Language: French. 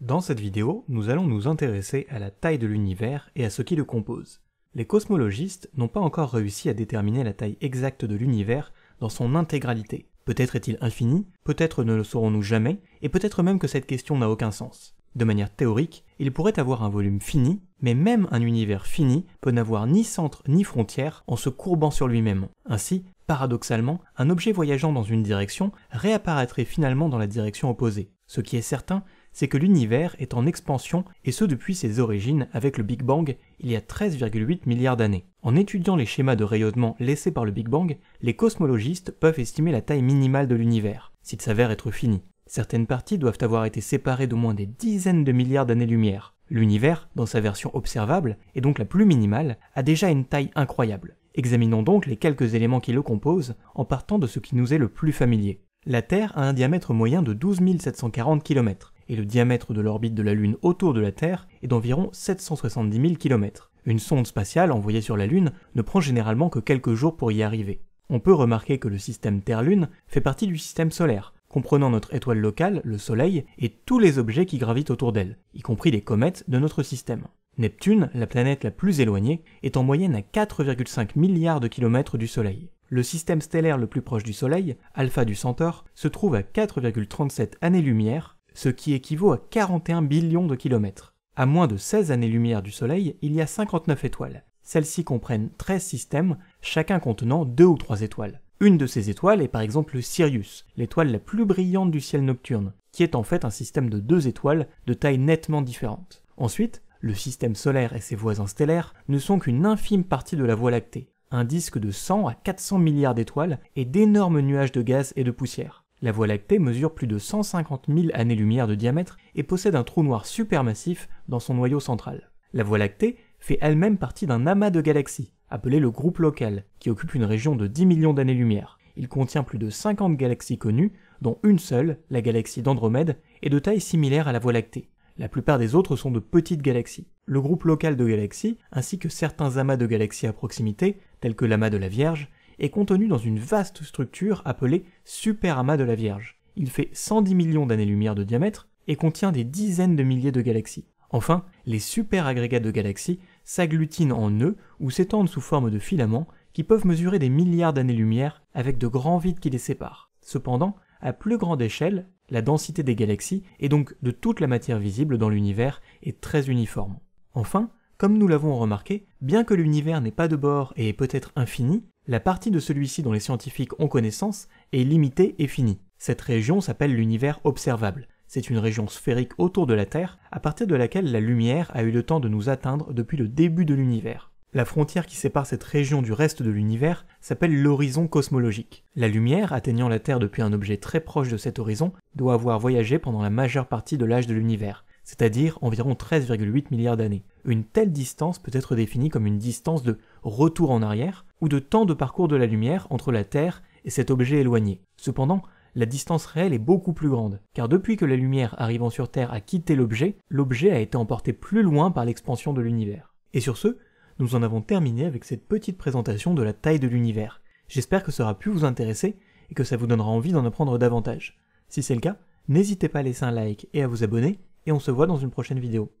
Dans cette vidéo, nous allons nous intéresser à la taille de l'univers et à ce qui le compose. Les cosmologistes n'ont pas encore réussi à déterminer la taille exacte de l'univers dans son intégralité. Peut-être est-il infini, peut-être ne le saurons-nous jamais, et peut-être même que cette question n'a aucun sens. De manière théorique, il pourrait avoir un volume fini, mais même un univers fini peut n'avoir ni centre ni frontière en se courbant sur lui-même. Ainsi, Paradoxalement, un objet voyageant dans une direction réapparaîtrait finalement dans la direction opposée. Ce qui est certain, c'est que l'univers est en expansion et ce depuis ses origines avec le Big Bang il y a 13,8 milliards d'années. En étudiant les schémas de rayonnement laissés par le Big Bang, les cosmologistes peuvent estimer la taille minimale de l'univers, s'il s'avère être fini. Certaines parties doivent avoir été séparées d'au moins des dizaines de milliards d'années-lumière. L'univers, dans sa version observable, et donc la plus minimale, a déjà une taille incroyable. Examinons donc les quelques éléments qui le composent en partant de ce qui nous est le plus familier. La Terre a un diamètre moyen de 12 740 km, et le diamètre de l'orbite de la Lune autour de la Terre est d'environ 770 000 km. Une sonde spatiale envoyée sur la Lune ne prend généralement que quelques jours pour y arriver. On peut remarquer que le système Terre-Lune fait partie du système solaire, comprenant notre étoile locale, le Soleil, et tous les objets qui gravitent autour d'elle, y compris les comètes de notre système. Neptune, la planète la plus éloignée, est en moyenne à 4,5 milliards de kilomètres du Soleil. Le système stellaire le plus proche du Soleil, Alpha du Centaure, se trouve à 4,37 années-lumière, ce qui équivaut à 41 billions de kilomètres. À moins de 16 années-lumière du Soleil, il y a 59 étoiles. Celles-ci comprennent 13 systèmes, chacun contenant 2 ou 3 étoiles. Une de ces étoiles est par exemple Sirius, l'étoile la plus brillante du ciel nocturne, qui est en fait un système de deux étoiles de taille nettement différente. Ensuite, le système solaire et ses voisins stellaires, ne sont qu'une infime partie de la Voie lactée, un disque de 100 à 400 milliards d'étoiles et d'énormes nuages de gaz et de poussière. La Voie lactée mesure plus de 150 000 années-lumière de diamètre et possède un trou noir supermassif dans son noyau central. La Voie lactée fait elle-même partie d'un amas de galaxies, appelé le groupe local, qui occupe une région de 10 millions d'années-lumière. Il contient plus de 50 galaxies connues, dont une seule, la galaxie d'Andromède, est de taille similaire à la Voie lactée. La plupart des autres sont de petites galaxies. Le groupe local de galaxies, ainsi que certains amas de galaxies à proximité, tels que l'amas de la Vierge, est contenu dans une vaste structure appelée superamas de la Vierge. Il fait 110 millions d'années-lumière de diamètre et contient des dizaines de milliers de galaxies. Enfin, les superagrégats de galaxies s'agglutinent en nœuds ou s'étendent sous forme de filaments qui peuvent mesurer des milliards d'années-lumière avec de grands vides qui les séparent. Cependant, à plus grande échelle, la densité des galaxies, et donc de toute la matière visible dans l'univers, est très uniforme. Enfin, comme nous l'avons remarqué, bien que l'univers n'ait pas de bord et est peut-être infini, la partie de celui-ci dont les scientifiques ont connaissance est limitée et finie. Cette région s'appelle l'univers observable. C'est une région sphérique autour de la Terre à partir de laquelle la lumière a eu le temps de nous atteindre depuis le début de l'univers. La frontière qui sépare cette région du reste de l'univers s'appelle l'horizon cosmologique. La lumière, atteignant la Terre depuis un objet très proche de cet horizon, doit avoir voyagé pendant la majeure partie de l'âge de l'univers, c'est-à-dire environ 13,8 milliards d'années. Une telle distance peut être définie comme une distance de retour en arrière ou de temps de parcours de la lumière entre la Terre et cet objet éloigné. Cependant, la distance réelle est beaucoup plus grande, car depuis que la lumière arrivant sur Terre a quitté l'objet, l'objet a été emporté plus loin par l'expansion de l'univers. Et sur ce, nous en avons terminé avec cette petite présentation de la taille de l'univers. J'espère que ça aura pu vous intéresser et que ça vous donnera envie d'en apprendre davantage. Si c'est le cas, n'hésitez pas à laisser un like et à vous abonner, et on se voit dans une prochaine vidéo.